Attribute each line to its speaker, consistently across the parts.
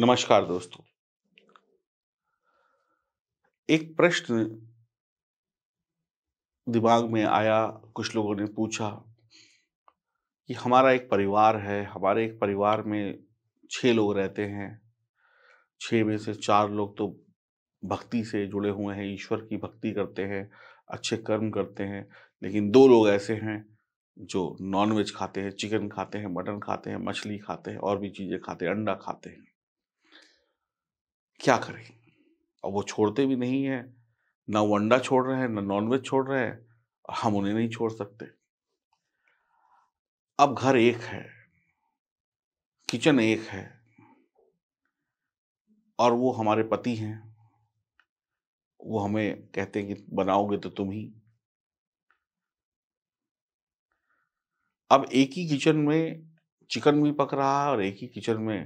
Speaker 1: नमस्कार दोस्तों एक प्रश्न दिमाग में आया कुछ लोगों ने पूछा कि हमारा एक परिवार है हमारे एक परिवार में छह लोग रहते हैं छह में से चार लोग तो भक्ति से जुड़े हुए हैं ईश्वर की भक्ति करते हैं अच्छे कर्म करते हैं लेकिन दो लोग ऐसे हैं जो नॉनवेज खाते हैं चिकन खाते हैं मटन खाते हैं मछली खाते हैं और भी चीज़ें खाते हैं अंडा खाते हैं क्या करें और वो छोड़ते भी नहीं है ना वो अंडा छोड़ रहे हैं ना नॉनवेज छोड़ रहे हैं हम उन्हें नहीं छोड़ सकते अब घर एक है किचन एक है और वो हमारे पति हैं वो हमें कहते हैं कि बनाओगे तो तुम ही अब एक ही किचन में चिकन भी पक रहा है और एक ही किचन में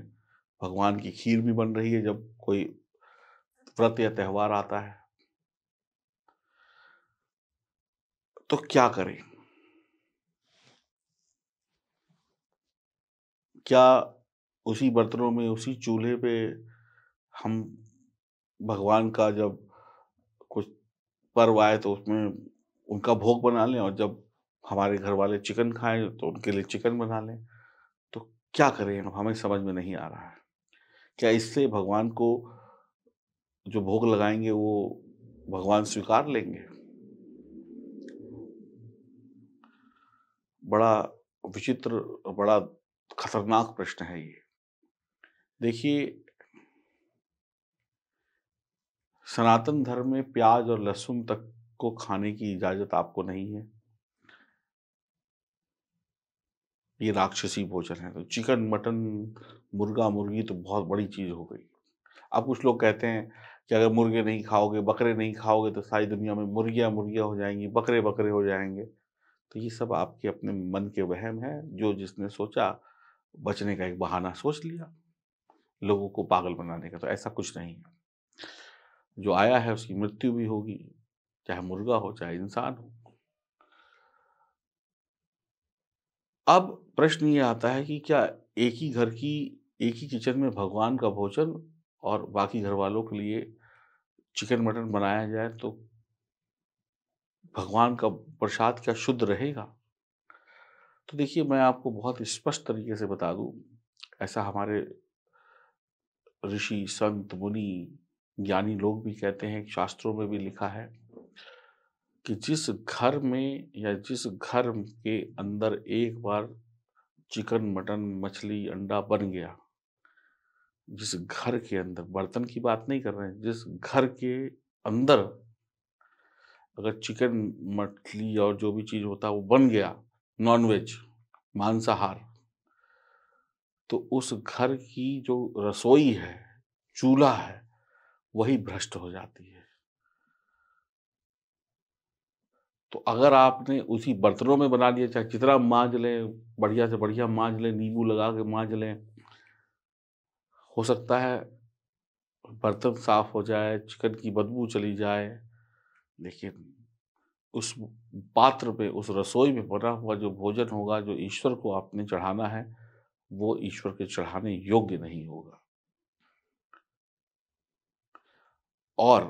Speaker 1: भगवान की खीर भी बन रही है जब कोई व्रत या त्यौहार आता है तो क्या करें क्या उसी बर्तनों में उसी चूल्हे पे हम भगवान का जब कुछ पर्व आए तो उसमें उनका भोग बना लें और जब हमारे घर वाले चिकन खाएं तो उनके लिए चिकन बना लें तो क्या करें हमें समझ में नहीं आ रहा है क्या इससे भगवान को जो भोग लगाएंगे वो भगवान स्वीकार लेंगे बड़ा विचित्र बड़ा खतरनाक प्रश्न है ये देखिए सनातन धर्म में प्याज और लहसुन तक को खाने की इजाज़त आपको नहीं है ये राक्षसी भोजन है तो चिकन मटन मुर्गा मुर्गी तो बहुत बड़ी चीज़ हो गई अब कुछ लोग कहते हैं कि अगर मुर्गे नहीं खाओगे बकरे नहीं खाओगे तो सारी दुनिया में मुर्गियाँ मुर्गियाँ हो जाएंगी बकरे बकरे हो जाएंगे तो ये सब आपके अपने मन के वहम है जो जिसने सोचा बचने का एक बहाना सोच लिया लोगों को पागल बनाने का तो ऐसा कुछ नहीं है जो आया है उसकी मृत्यु भी होगी चाहे मुर्गा हो चाहे इंसान हो अब प्रश्न ये आता है कि क्या एक ही घर की एक ही किचन में भगवान का भोजन और बाकी घर वालों के लिए चिकन मटन बनाया जाए तो भगवान का प्रसाद क्या शुद्ध रहेगा तो देखिए मैं आपको बहुत स्पष्ट तरीके से बता दूं ऐसा हमारे ऋषि संत मुनि ज्ञानी लोग भी कहते हैं शास्त्रों में भी लिखा है कि जिस घर में या जिस घर के अंदर एक बार चिकन मटन मछली अंडा बन गया जिस घर के अंदर बर्तन की बात नहीं कर रहे हैं जिस घर के अंदर अगर चिकन मछली और जो भी चीज़ होता है वो बन गया नॉनवेज मांसाहार तो उस घर की जो रसोई है चूल्हा है वही भ्रष्ट हो जाती है तो अगर आपने उसी बर्तनों में बना लिया चाहे कितना मांझ लें बढ़िया से बढ़िया मांझ लें नींबू लगा के मांझ लें हो सकता है बर्तन साफ हो जाए चिकन की बदबू चली जाए लेकिन उस पात्र पे उस रसोई में बना हुआ जो भोजन होगा जो ईश्वर को आपने चढ़ाना है वो ईश्वर के चढ़ाने योग्य नहीं होगा और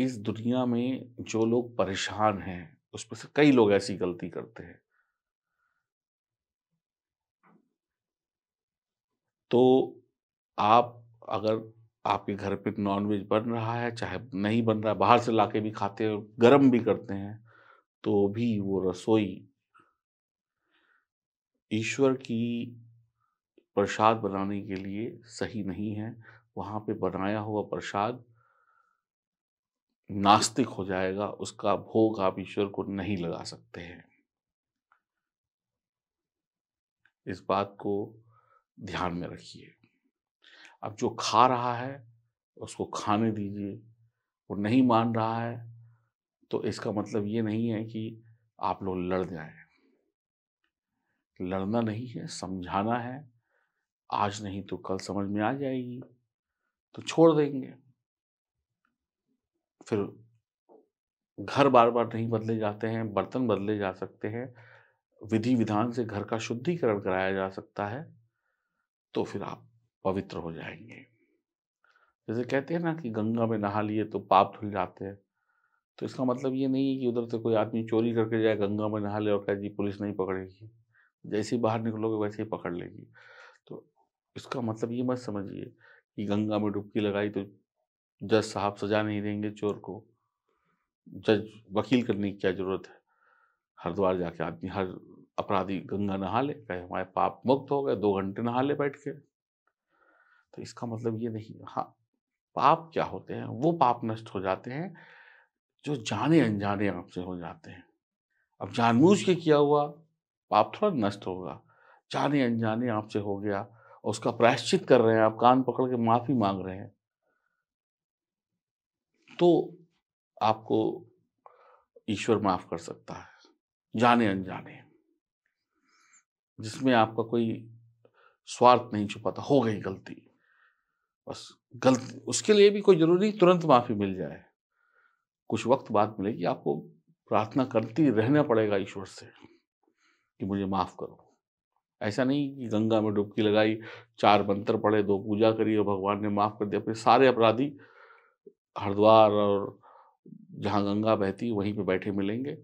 Speaker 1: इस दुनिया में जो लोग परेशान हैं उसमें से कई लोग ऐसी गलती करते हैं तो आप अगर आपके घर पे नॉनवेज बन रहा है चाहे नहीं बन रहा है बाहर से लाके भी खाते हैं गर्म भी करते हैं तो भी वो रसोई ईश्वर की प्रसाद बनाने के लिए सही नहीं है वहाँ पे बनाया हुआ प्रसाद नास्तिक हो जाएगा उसका भोग आप ईश्वर को नहीं लगा सकते हैं इस बात को ध्यान में रखिए अब जो खा रहा है उसको खाने दीजिए वो नहीं मान रहा है तो इसका मतलब ये नहीं है कि आप लोग लड़ जाए लड़ना नहीं है समझाना है आज नहीं तो कल समझ में आ जाएगी तो छोड़ देंगे फिर घर बार बार नहीं बदले जाते हैं बर्तन बदले जा सकते हैं विधि विधान से घर का शुद्धिकरण कराया जा सकता है तो फिर आप पवित्र हो जाएंगे जैसे कहते हैं ना कि गंगा में नहा लिए तो पाप धुल जाते हैं तो इसका मतलब ये नहीं है कि उधर से कोई आदमी चोरी करके जाए गंगा में नहा ले और कहे जी पुलिस नहीं पकड़ेगी जैसे ही बाहर निकलोगे वैसे ही पकड़ लेगी तो इसका मतलब ये मत समझिए कि गंगा में डुबकी लगाई तो जज साहब सजा नहीं देंगे चोर को जज वकील करने की क्या जरूरत है हरिद्वार जाके आदमी हर अपराधी गंगा नहा ले कहे हमारे पाप मुक्त हो गए दो घंटे नहा ले बैठ के तो इसका मतलब ये नहीं हाँ पाप क्या होते हैं वो पाप नष्ट हो जाते हैं जो जाने अनजाने आपसे हो जाते हैं अब जानबूझ के किया हुआ पाप थोड़ा नष्ट होगा जाने अनजाने आपसे हो गया और उसका प्रायश्चित कर रहे हैं आप कान पकड़ के माफ़ी मांग रहे हैं तो आपको ईश्वर माफ कर सकता है जाने अनजाने जिसमें आपका कोई स्वार्थ नहीं छुपाता हो गई गलती बस गलती उसके लिए भी कोई ज़रूरी तुरंत माफ़ी मिल जाए कुछ वक्त बाद मिलेगी आपको प्रार्थना करती रहना पड़ेगा ईश्वर से कि मुझे माफ़ करो ऐसा नहीं कि गंगा में डुबकी लगाई चार मंत्र पढ़े दो पूजा करी और भगवान ने माफ़ कर दिया अपने सारे अपराधी हरिद्वार और जहाँ गंगा बहती वहीं पे बैठे मिलेंगे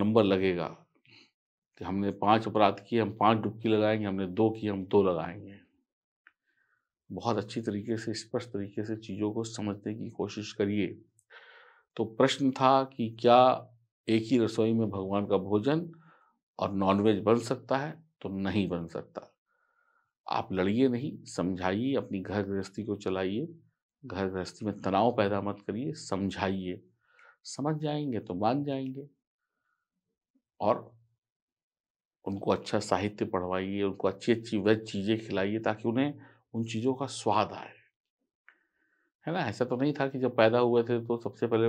Speaker 1: नंबर लगेगा कि हमने पांच अपराध किए हम पांच डुबकी लगाएंगे हमने दो किए हम दो लगाएंगे बहुत अच्छी तरीके से स्पष्ट तरीके से चीज़ों को समझने की कोशिश करिए तो प्रश्न था कि क्या एक ही रसोई में भगवान का भोजन और नॉनवेज बन सकता है तो नहीं बन सकता आप लड़िए नहीं समझाइए अपनी घर गृहस्थी को चलाइए घर गृहस्थी में तनाव पैदा मत करिए समझाइए समझ जाएंगे तो मान जाएंगे और उनको अच्छा साहित्य पढ़वाइए उनको अच्छी अच्छी वेज चीज़ें खिलाइए ताकि उन्हें उन चीज़ों का स्वाद आए है ना ऐसा तो नहीं था कि जब पैदा हुए थे तो सबसे पहले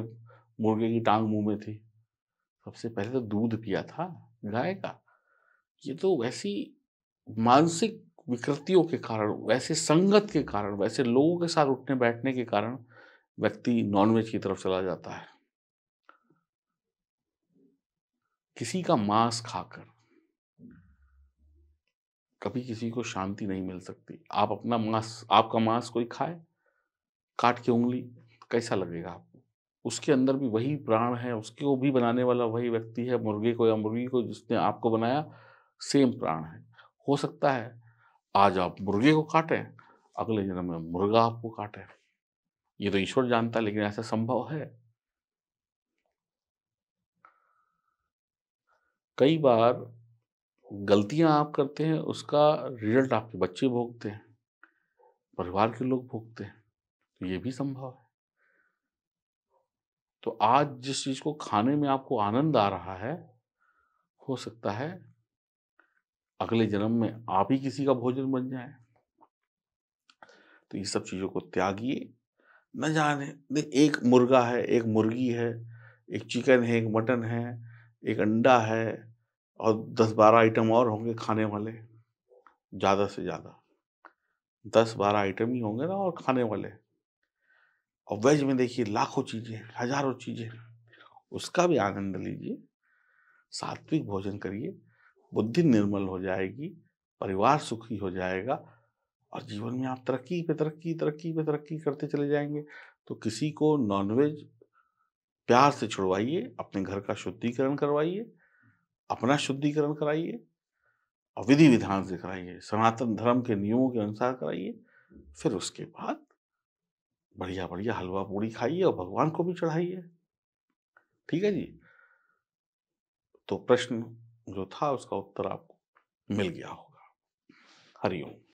Speaker 1: मुर्गे की टांग मुंह में थी सबसे पहले तो दूध पिया था गाय का ये तो वैसी मानसिक विकृतियों के कारण वैसे संगत के कारण वैसे लोगों के साथ उठने बैठने के कारण व्यक्ति नॉनवेज की तरफ चला जाता है किसी का मांस खाकर कभी किसी को शांति नहीं मिल सकती आप अपना मांस आपका मांस कोई खाए काट के उंगली कैसा लगेगा आपको उसके अंदर भी वही प्राण है उसके को भी बनाने वाला वही व्यक्ति है मुर्गे को या मुर्गी को जिसने आपको बनाया सेम प्राण है हो सकता है आज आप मुर्गे को काटें अगले जन्म में मुर्गा आपको काटे ये तो ईश्वर जानता है लेकिन ऐसा संभव है कई बार गलतियां आप करते हैं उसका रिजल्ट आपके बच्चे भोगते हैं परिवार के लोग भोगते हैं तो ये भी संभव है तो आज जिस चीज को खाने में आपको आनंद आ रहा है हो सकता है अगले जन्म में आप ही किसी का भोजन बन जाए तो ये सब चीज़ों को त्यागिए न जाने एक मुर्गा है एक मुर्गी है एक चिकन है एक मटन है एक अंडा है और दस बारह आइटम और होंगे खाने वाले ज़्यादा से ज़्यादा दस बारह आइटम ही होंगे ना और खाने वाले और वेज में देखिए लाखों चीज़ें हजारों चीज़ें उसका भी आनंद लीजिए सात्विक भोजन करिए बुद्धि निर्मल हो जाएगी परिवार सुखी हो जाएगा और जीवन में आप तरक्की पे तरक्की तरक्की पे तरक्की करते चले जाएंगे तो किसी को नॉनवेज प्यार से छुड़वाइए अपने घर का शुद्धिकरण करवाइए अपना शुद्धिकरण कराइए और विधि विधान से कराइए सनातन धर्म के नियमों के अनुसार कराइए फिर उसके बाद बढ़िया बढ़िया हलवा पूड़ी खाइए और भगवान को भी चढ़ाइए ठीक है जी तो प्रश्न जो था उसका उत्तर आपको मिल गया होगा हरिओम